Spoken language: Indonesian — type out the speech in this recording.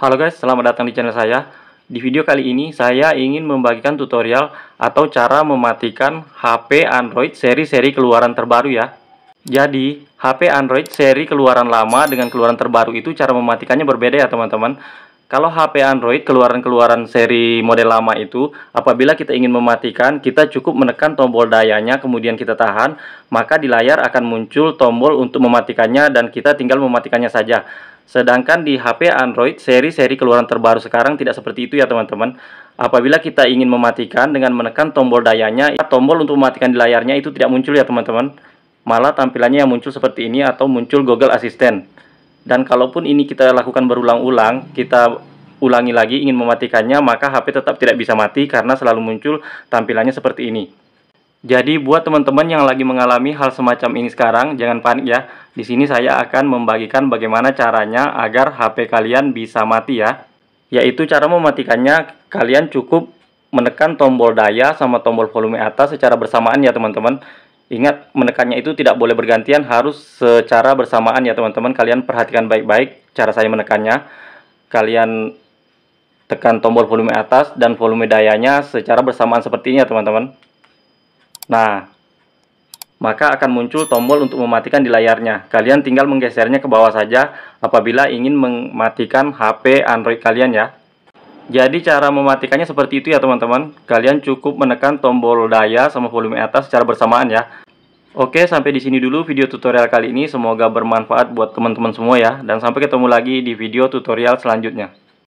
Halo guys, selamat datang di channel saya. Di video kali ini saya ingin membagikan tutorial atau cara mematikan HP Android seri-seri keluaran terbaru ya. Jadi, HP Android seri keluaran lama dengan keluaran terbaru itu cara mematikannya berbeda ya teman-teman. Kalau HP Android keluaran-keluaran seri model lama itu, apabila kita ingin mematikan, kita cukup menekan tombol dayanya, kemudian kita tahan, maka di layar akan muncul tombol untuk mematikannya dan kita tinggal mematikannya saja. Sedangkan di HP Android, seri-seri keluaran terbaru sekarang tidak seperti itu ya teman-teman. Apabila kita ingin mematikan dengan menekan tombol dayanya, ya, tombol untuk mematikan di layarnya itu tidak muncul ya teman-teman. Malah tampilannya yang muncul seperti ini atau muncul Google Assistant. Dan kalaupun ini kita lakukan berulang-ulang, kita ulangi lagi ingin mematikannya, maka HP tetap tidak bisa mati karena selalu muncul tampilannya seperti ini. Jadi buat teman-teman yang lagi mengalami hal semacam ini sekarang, jangan panik ya. Di sini saya akan membagikan bagaimana caranya agar HP kalian bisa mati ya. Yaitu cara mematikannya, kalian cukup menekan tombol daya sama tombol volume atas secara bersamaan ya teman-teman. Ingat, menekannya itu tidak boleh bergantian, harus secara bersamaan ya teman-teman. Kalian perhatikan baik-baik cara saya menekannya. Kalian tekan tombol volume atas dan volume dayanya secara bersamaan seperti ini ya teman-teman. Nah, maka akan muncul tombol untuk mematikan di layarnya. Kalian tinggal menggesernya ke bawah saja apabila ingin mematikan HP Android kalian ya. Jadi cara mematikannya seperti itu ya teman-teman. Kalian cukup menekan tombol daya sama volume atas secara bersamaan ya. Oke, sampai di sini dulu video tutorial kali ini. Semoga bermanfaat buat teman-teman semua ya. Dan sampai ketemu lagi di video tutorial selanjutnya.